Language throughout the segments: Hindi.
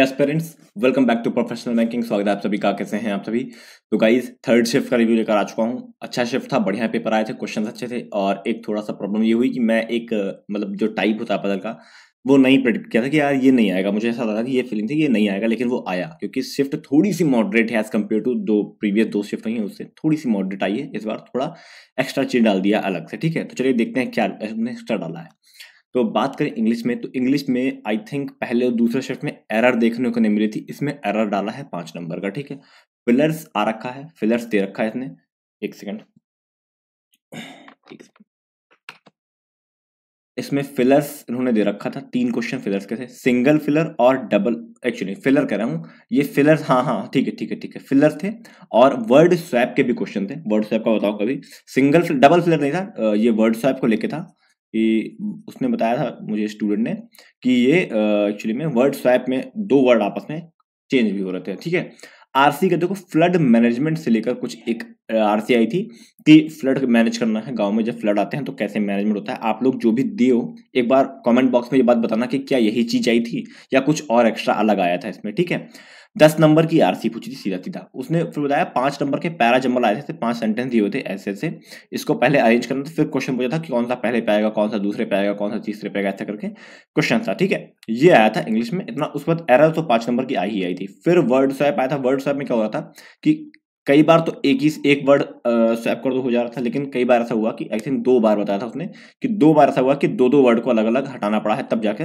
aspirants welcome back to professional banking स्वागत है आप सभी का कैसे हैं आप सभी तो गाइज थर्ड शिफ्ट का रिव्यू लेकर आ चुका हूँ अच्छा शिफ्ट था बढ़िया पेपर आए थे क्वेश्चन अच्छे थे और एक थोड़ा सा प्रॉब्लम ये हुई कि मैं एक मतलब जो टाइप होता है पदल का वो नहीं प्रेडिक्ट किया था कि यार ये नहीं आएगा मुझे ऐसा लगा कि ये फीलिंग थी ये नहीं आएगा लेकिन वो आया क्योंकि शिफ्ट थोड़ी सी मॉडरेट है एज कम्पेयर टू दो प्रीवियस दो शिफ्ट हुई है उससे थोड़ी सी मॉडरेट आई है इस बार थोड़ा एक्स्ट्रा चीज डाल दिया अलग से ठीक है तो चलिए देखते हैं क्या एक्स्ट्रा डाला है तो बात करें इंग्लिश में तो इंग्लिश में आई थिंक पहले और दूसरे शिफ्ट में एरर देखने को नहीं मिली थी इसमें एरर डाला है पांच नंबर का ठीक है फिलर्स आ रखा है फिलर्स दे रखा है इसने एक सेकंड इसमें फिलर्स इन्होंने दे रखा था तीन क्वेश्चन फिलर्स के थे सिंगल फिलर और डबल एक्चुअली फिलर कह रहा हूँ ये फिलर्स हाँ हाँ ठीक है ठीक है ठीक है फिलर थे और वर्ड स्वैप के भी क्वेश्चन थे वर्ड स्वैप का बताओ कभी सिंगल डबल फिलर नहीं था ये वर्ड स्वैप को लेके था कि उसने बताया था मुझे स्टूडेंट ने कि ये एक्चुअली में वर्ड स्वैप में दो वर्ड आपस में चेंज भी हो रहे थे ठीक है आरसी का देखो फ्लड मैनेजमेंट से लेकर कुछ एक आरसी आई थी कि फ्लड मैनेज करना है गांव में जब फ्लड आते हैं तो कैसे मैनेजमेंट होता है आप लोग जो भी दिए हो एक बार कमेंट बॉक्स में ये बात बताना कि क्या यही चीज आई थी या कुछ और एक्स्ट्रा अलग आया था इसमें ठीक है दस नंबर की आरसी पूछी थी सीधा सीधा उसने फिर बताया पांच नंबर के पैरा जम्बल आए थे तो पांच सेंटेंस दिए हुए थे ऐसे ऐसे इसको पहले अरेंज करना था फिर क्वेश्चन पूछा था कि कौन सा पहले पे आएगा कौन सा दूसरे पे आएगा कौन सा तीसरे पे आएगा ऐसा करके क्वेश्चन था ठीक है ये आया था इंग्लिश में इतना उस वक्त एरर तो पांच नंबर की आई ही आई थी फिर वर्ड स्वैप आया था वर्ड स्वैप में क्या हो रहा था कि कई बार तो एक ही एक वर्ड स्वैप कर दो हो जा रहा था लेकिन कई बार ऐसा हुआ कि आई थिंक दो बार बताया था उसने कि दो बार ऐसा हुआ कि दो दो वर्ड को अलग अलग हटाना पड़ा है तब जाके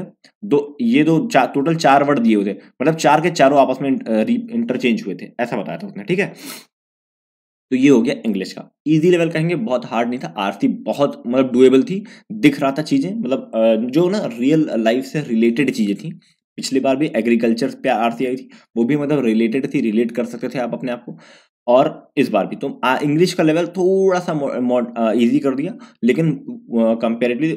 दो ये दो चार टोटल चार वर्ड दिए हुए थे मतलब चार के चारों आपस में इंटरचेंज हुए थे ऐसा बताया था उसने ठीक है तो ये हो गया इंग्लिश का इजी लेवल कहेंगे बहुत हार्ड नहीं था आरती बहुत मतलब डुएबल थी दिख रहा था चीज़ें मतलब जो ना रियल लाइफ से रिलेटेड चीज़ें थी पिछली बार भी एग्रीकल्चर पे आरती आई थी वो भी मतलब रिलेटेड थी रिलेट कर सकते थे आप अपने आप को और इस बार भी तो इंग्लिश का लेवल थोड़ा सा इजी कर दिया लेकिन कंपेरेटिवली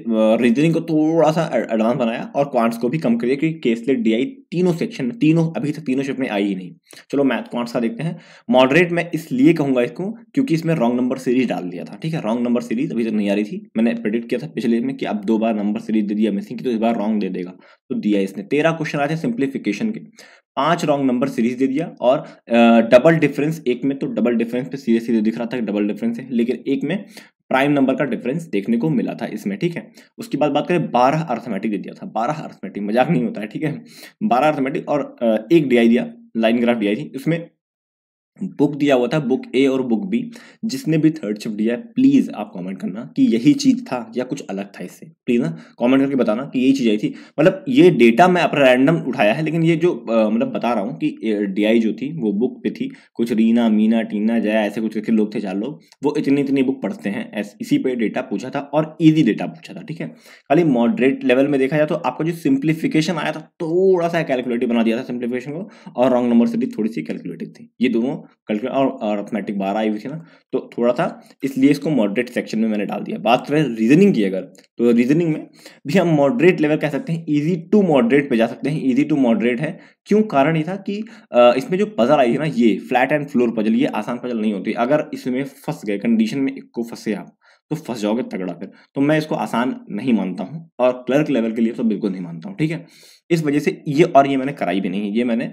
रीजनिंग को थोड़ा सा एडवांस बनाया और क्वांट्स को भी कम कर दिया क्योंकि केसलेट आई तीनों सेक्शन में तीनों अभी तक तीनों शिफ्ट में आई ही नहीं चलो मैथ क्वांट्स का देखते हैं मॉडरेट मैं इसलिए कहूंगा इसको क्योंकि इसमें रॉन्ग नंबर सीरीज डाल दिया था ठीक है रॉन्ग नंबर सीरीज अभी तक नहीं आ रही थी मैंने प्रेडिक्ट किया था पिछले में कि अब दो बार नंबर सीरीज दे दिया मिसिंग की तो इस बार रॉन्ग दे देगा तो दिया इसने तेरह क्वेश्चन आए थे सिंप्लीफिकेशन के पांच रॉन्ग नंबर सीरीज दे दिया और डबल डिफरेंस एक में तो डबल डिफरेंस पे सीधे सीधे तो दिख रहा था डबल डिफरेंस है लेकिन एक में प्राइम नंबर का डिफरेंस देखने को मिला था इसमें ठीक है उसके बाद बात करें बारह अर्थमेटिक दे दिया था बारह अर्थमेटिक मजाक नहीं होता है ठीक है बारह अर्थमेटिक और एक डी दिया लाइन ग्राफ डी थी उसमें बुक दिया हुआ था बुक ए और बुक बी जिसने भी थर्ड शिफ्ट दिया है प्लीज़ आप कमेंट करना कि यही चीज़ था या कुछ अलग था इससे प्लीज़ ना कमेंट करके बताना कि यही चीज़ आई थी मतलब ये डेटा मैं अपना रैंडम उठाया है लेकिन ये जो आ, मतलब बता रहा हूँ कि डीआई जो थी वो बुक पे थी कुछ रीना मीना टीना जया ऐसे कुछ करके लोग थे चार लोग वो इतनी इतनी बुक पढ़ते हैं इसी पर डेटा पूछा था और ईजी डेटा पूछा था ठीक है खाली मॉडरेट लेवल में देखा जाए तो आपका जो सिंप्लीफिकेशन आया था थोड़ा सा कैलकुलेटिव बना दिया था सिंप्लीफिकेशन को और रॉन्ग नंबर से भी थोड़ी सी कैलकुलेटिव थी ये दोनों कल और अर्थमेटिक बारह आई हुई थी ना तो थोड़ा सा इसलिए इसको मॉडरेट सेक्शन में मैंने डाल दिया बात करें रीजनिंग की अगर तो रीजनिंग में भी हम मॉडरेट लेवल कह सकते हैं ईजी टू मॉडरेट पे जा सकते हैं ईजी टू मॉडरेट है क्यों कारण ये था कि इसमें जो पजल आई थी ना ये फ्लैट एंड फ्लोर पजल ये आसान पजल नहीं होती अगर इसमें फंस गए कंडीशन में एक को फंसे आप तो फंस जाओगे तगड़ा फिर तो मैं इसको आसान नहीं मानता हूँ और क्लर्क लेवल के लिए तो बिल्कुल नहीं मानता हूँ ठीक है इस वजह से ये और ये मैंने कराई भी नहीं ये मैंने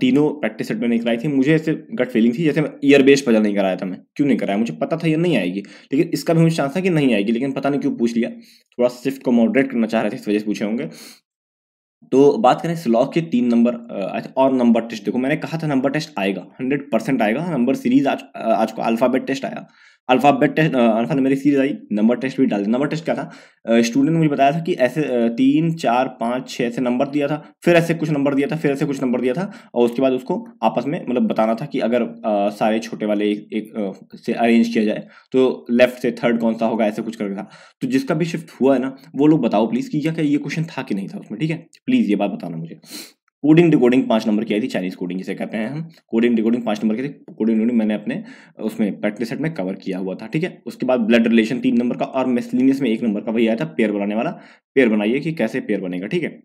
तीनों प्रैक्टिस सेट में नहीं कराई थी मुझे ऐसे गट फीलिंग थी जैसे मैं ईयर बेस पजल नहीं कराया था मैं क्यों नहीं कराया मुझे पता था ये नहीं आएगी लेकिन इसका भी मुझे चांस था कि नहीं आएगी लेकिन पता नहीं क्यों पूछ लिया थोड़ा शिफ्ट को मॉडरेट करना चाह रहे थे इस वजह से पूछे होंगे तो बात करें स्लॉक के तीन नंबर और नंबर टेस्ट देखो मैंने कहा था नंबर टेस्ट आएगा हंड्रेड परसेंट आएगा नंबर सीरीज आज आज को अल्फ़ाबेट टेस्ट आया अल्फ़ाबेट टेस्ट अल्फा मेरी सीरीज आई नंबर टेस्ट भी डाल दिया नंबर टेस्ट क्या था स्टूडेंट uh, ने मुझे बताया था कि ऐसे uh, तीन चार पाँच छः ऐसे नंबर दिया था फिर ऐसे कुछ नंबर दिया था फिर ऐसे कुछ नंबर दिया था और उसके बाद उसको आपस में मतलब बताना था कि अगर आ, uh, सारे छोटे वाले एक, एक से अरेंज किया जाए तो लेफ्ट से थर्ड कौन सा होगा ऐसे कुछ करके था तो जिसका भी शिफ्ट हुआ है ना वो लोग बताओ प्लीज़ कि क्या क्या ये क्वेश्चन था कि नहीं था उसमें ठीक है प्लीज़ ये बात बताना मुझे कोडिंग डिकोडिंग पांच नंबर की आई थी चाइनीज कोडिंग जिसे कहते हैं हम कोडिंग डिकोडिंग पांच नंबर की थी कोडिंग डिकोडिंग मैंने अपने उसमें प्रैक्टिस सेट में कवर किया हुआ था ठीक है उसके बाद ब्लड रिलेशन तीन नंबर का और मेस्लिनियस में एक नंबर का वही आया था पेयर बनाने वाला पेयर बनाइए कि कैसे पेयर बनेगा ठीक है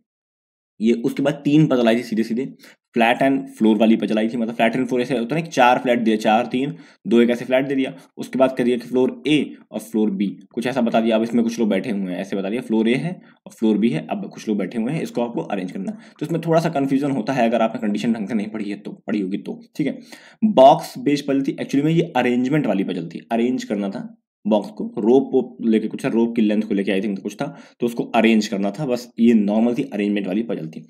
ये उसके बाद तीन पजल आई थी सीधे सीधे फ्लैट एंड फ्लोर वाली पजल आई थी मतलब फ्लैट एंड फ्लोर ऐसे होता है चार फ्लैट दिया चार तीन दो एक ऐसे फ्लैट दे दिया उसके बाद करिए दिया कि फ्लोर ए और फ्लोर बी कुछ ऐसा बता दिया अब इसमें कुछ लोग बैठे हुए हैं ऐसे बता दिया फ्लोर ए है और फ्लोर बी है अब कुछ लोग बैठे हुए हैं इसको आपको अरेंज करना तो इसमें थोड़ा सा कन्फ्यूजन होता है अगर आपने कंडीशन ढंग से नहीं पढ़ी है तो पढ़ी होगी तो ठीक है बॉक्स बेस पजल थी एक्चुअली में ये अरेंजमेंट वाली पजल थी अरेंज करना था बॉक्स को रोप वोप लेके कुछ था रोप की लेंथ को लेके आई थिंक कुछ था तो उसको अरेंज करना था बस ये नॉर्मल थी अरेंजमेंट वाली पजल थी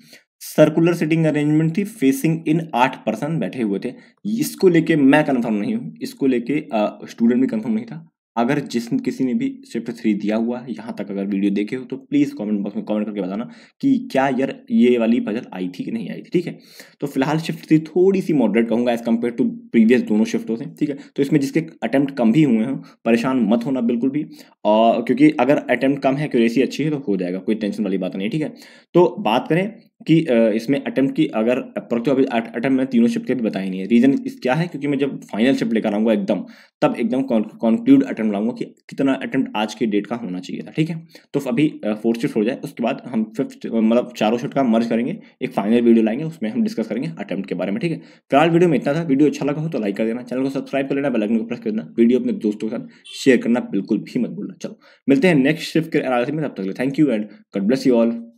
सर्कुलर सिटिंग अरेंजमेंट थी फेसिंग इन आठ पर्सन बैठे हुए थे इसको लेके मैं कन्फर्म नहीं हूँ इसको लेके स्टूडेंट भी कन्फर्म नहीं था अगर जिस किसी ने भी शिफ्ट थ्री दिया हुआ है यहाँ तक अगर वीडियो देखे हो तो प्लीज़ कमेंट बॉक्स में कमेंट करके बताना कि क्या यार ये वाली बजट आई थी कि नहीं आई थी ठीक है तो फिलहाल शिफ्ट थ्री थोड़ी सी मॉडरेट कहूँगा एज कम्पेयर टू प्रीवियस दोनों शिफ्टों से ठीक है तो इसमें जिसके अटैम्प्ट कम भी हुए हों परेशान मत होना बिल्कुल भी और क्योंकि अगर अटैम्प्ट कम है क्यूरेसी अच्छी है तो हो जाएगा कोई टेंशन वाली बात नहीं ठीक है तो बात करें कि इसमें अटैम्प्ट की अगर प्रत्यु अभी अटैम्प्ट मैंने तीनों शिफ्ट के भी बताई नहीं है रीज़न इस क्या है क्योंकि मैं जब फाइनल शिफ्ट लेकर आऊँगा एकदम तब एकदम कॉन्क्लूड अटैम्प्ट लाऊंगा कि कितना अटैम्प्ट आज के डेट का होना चाहिए था ठीक है तो अभी फोर्थ शिफ्ट हो जाए उसके बाद हम फिफ्थ मतलब चारों शिफ्ट का मर्ज करेंगे एक फाइनल वीडियो लाएंगे उसमें हम डिस्कस करेंगे अटैम्प्ट के बारे में ठीक है फिलहाल वीडियो में इतना था वीडियो अच्छा लगा हो तो लाइक कर देना चैनल को सब्सक्राइब कर लेना बेलाइन को प्रेस कर देना वीडियो अपने दोस्तों के साथ शेयर करना बिल्कुल भी मत बोलना चलो मिलते हैं नेक्स्ट शिफ्ट के एनालिसिस में तब तक thank you and god bless you all